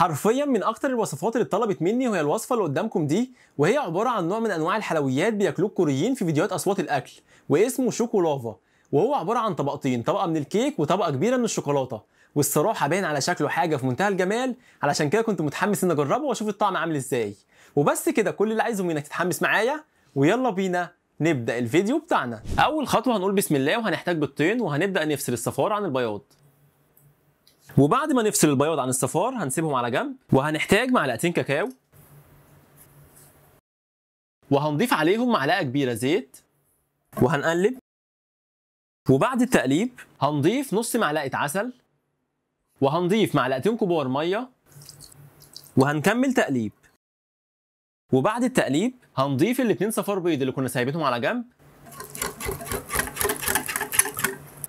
حرفيا من اكتر الوصفات اللي اتطلبت مني وهي الوصفه اللي قدامكم دي وهي عباره عن نوع من انواع الحلويات بياكلوه الكوريين في فيديوهات اصوات الاكل واسمه شوكولافا وهو عباره عن طبقتين طبقه من الكيك وطبقه كبيره من الشوكولاته والصراحه باين على شكله حاجه في منتهى الجمال علشان كده كنت متحمس ان اجربه واشوف الطعم عامل ازاي وبس كده كل اللي عايزه منك تتحمس معايا ويلا بينا نبدا الفيديو بتاعنا اول خطوه هنقول بسم الله وهنحتاج بيضتين وهنبدا نفصل الصفار عن البياض وبعد ما نفصل البياض عن الصفار هنسيبهم على جنب وهنحتاج معلقتين كاكاو وهنضيف عليهم معلقه كبيره زيت وهنقلب وبعد التقليب هنضيف نص معلقه عسل وهنضيف معلقتين كبار ميه وهنكمل تقليب وبعد التقليب هنضيف الاتنين صفار بيض اللي كنا سايبينهم على جنب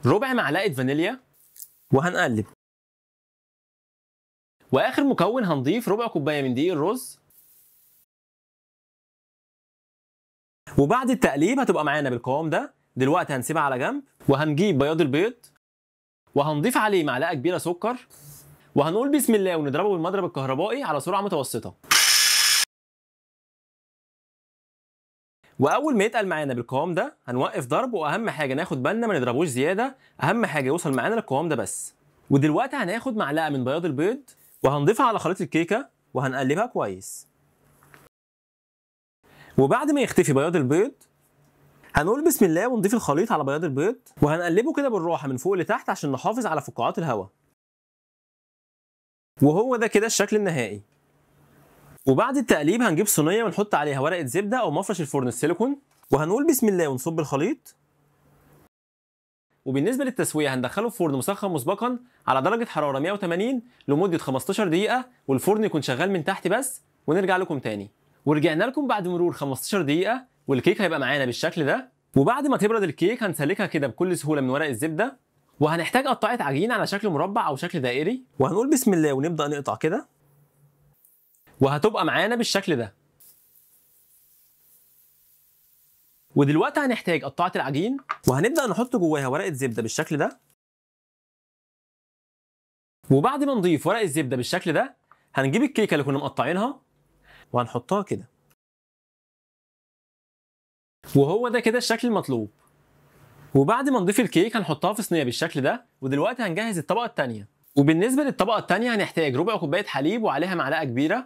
ربع معلقه فانيليا وهنقلب واخر مكون هنضيف ربع كوبايه من دقيق الرز وبعد التقليب هتبقى معانا بالقوام ده دلوقتي هنسيبها على جنب وهنجيب بياض البيض وهنضيف عليه معلقه كبيره سكر وهنقول بسم الله ونضربه بالمضرب الكهربائي على سرعه متوسطه واول ما يتقل معانا بالقوام ده هنوقف ضرب واهم حاجه ناخد بالنا ما نضربوش زياده اهم حاجه يوصل معانا للقوام ده بس ودلوقتي هناخد معلقه من بياض البيض وهنضيفها على خليط الكيكه وهنقلبها كويس وبعد ما يختفي بياض البيض هنقول بسم الله ونضيف الخليط على بياض البيض وهنقلبه كده بالراحه من فوق لتحت عشان نحافظ على فقاعات الهواء وهو ده كده الشكل النهائي وبعد التقليب هنجيب صينيه ونحط عليها ورقه زبده او مفرش الفرن السيليكون وهنقول بسم الله ونصب الخليط وبالنسبه للتسويه هندخله في فرن مسخن مسبقا على درجه حراره 180 لمده 15 دقيقه والفرن يكون شغال من تحت بس ونرجع لكم تاني ورجعنا لكم بعد مرور 15 دقيقه والكيك هيبقى معانا بالشكل ده وبعد ما تبرد الكيك هنسلكها كده بكل سهوله من ورق الزبده وهنحتاج قطعه عجين على شكل مربع او شكل دائري وهنقول بسم الله ونبدا نقطع كده وهتبقى معانا بالشكل ده ودلوقتي هنحتاج قطعه العجين وهنبدا نحط جواها ورقه زبده بالشكل ده وبعد ما نضيف ورق الزبده بالشكل ده هنجيب الكيكه اللي كنا مقطعينها وهنحطها كده وهو ده كده الشكل المطلوب وبعد ما نضيف الكيك هنحطها في صينيه بالشكل ده ودلوقتي هنجهز الطبقه الثانيه وبالنسبه للطبقه الثانيه هنحتاج ربع كوبايه حليب وعليها معلقه كبيره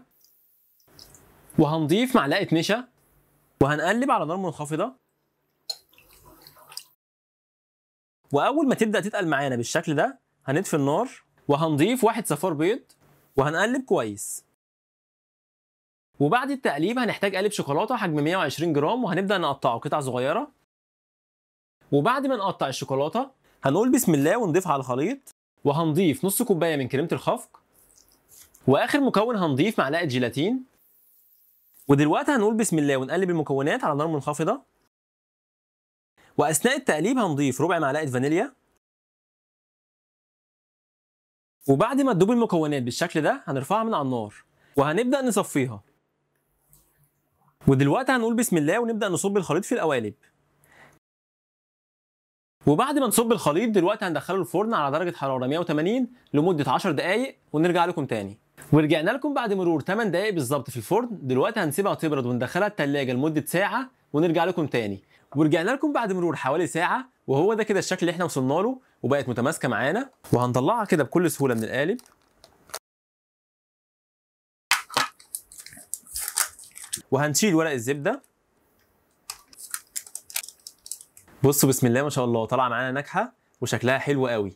وهنضيف معلقه نشا وهنقلب على نار منخفضه واول ما تبدا تتقل معانا بالشكل ده هنطفي النار وهنضيف واحد صفار بيض وهنقلب كويس وبعد التقليب هنحتاج قالب شوكولاته حجم 120 جرام وهنبدا نقطعه قطع صغيره وبعد ما نقطع الشوكولاته هنقول بسم الله ونضيف على الخليط وهنضيف نص كوبايه من كريمه الخفق واخر مكون هنضيف معلقه جيلاتين ودلوقتي هنقول بسم الله ونقلب المكونات على نار منخفضه واثناء التقليب هنضيف ربع معلقه فانيليا وبعد ما تدوب المكونات بالشكل ده هنرفعها من على النار وهنبدا نصفيها ودلوقتي هنقول بسم الله ونبدا نصب الخليط في القوالب وبعد ما نصب الخليط دلوقتي هندخله الفرن على درجه حراره 180 لمده 10 دقائق ونرجع لكم تاني ورجعنا لكم بعد مرور 8 دقايق بالظبط في الفرن دلوقتي هنسيبها تبرد وندخلها التلاجة لمدة ساعة ونرجع لكم تاني ورجعنا لكم بعد مرور حوالي ساعة وهو ده كده الشكل اللي احنا وصلنا له وبقت متماسكة معانا وهنطلعها كده بكل سهولة من القالب وهنشيل ورق الزبدة بصوا بسم الله ما شاء الله طالعة معانا ناجحة وشكلها حلو قوي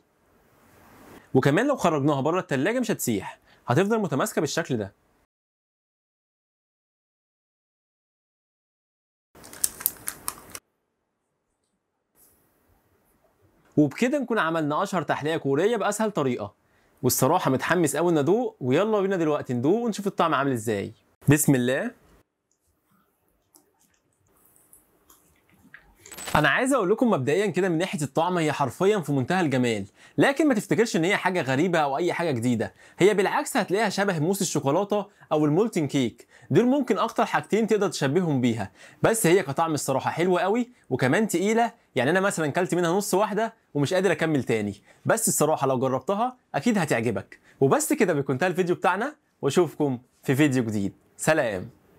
وكمان لو خرجناها بره التلاجة مش هتسيح هتفضل متماسكه بالشكل ده وبكده نكون عملنا اشهر تحليه كوريه باسهل طريقه والصراحه متحمس قوي ان ادوق ويلا بينا دلوقتي ندوق ونشوف الطعم عامل ازاي بسم الله انا عايز اقول لكم مبدئيا كده من ناحيه الطعم هي حرفيا في منتهى الجمال لكن ما تفتكرش ان هي حاجه غريبه او اي حاجه جديده هي بالعكس هتلاقيها شبه موس الشوكولاته او المولتن كيك دول ممكن اكتر حاجتين تقدر تشبههم بيها بس هي كطعم الصراحه حلوه قوي وكمان تقيله يعني انا مثلا كلت منها نص واحده ومش قادر اكمل تاني بس الصراحه لو جربتها اكيد هتعجبك وبس كده بيكون انتهى الفيديو بتاعنا واشوفكم في فيديو جديد سلام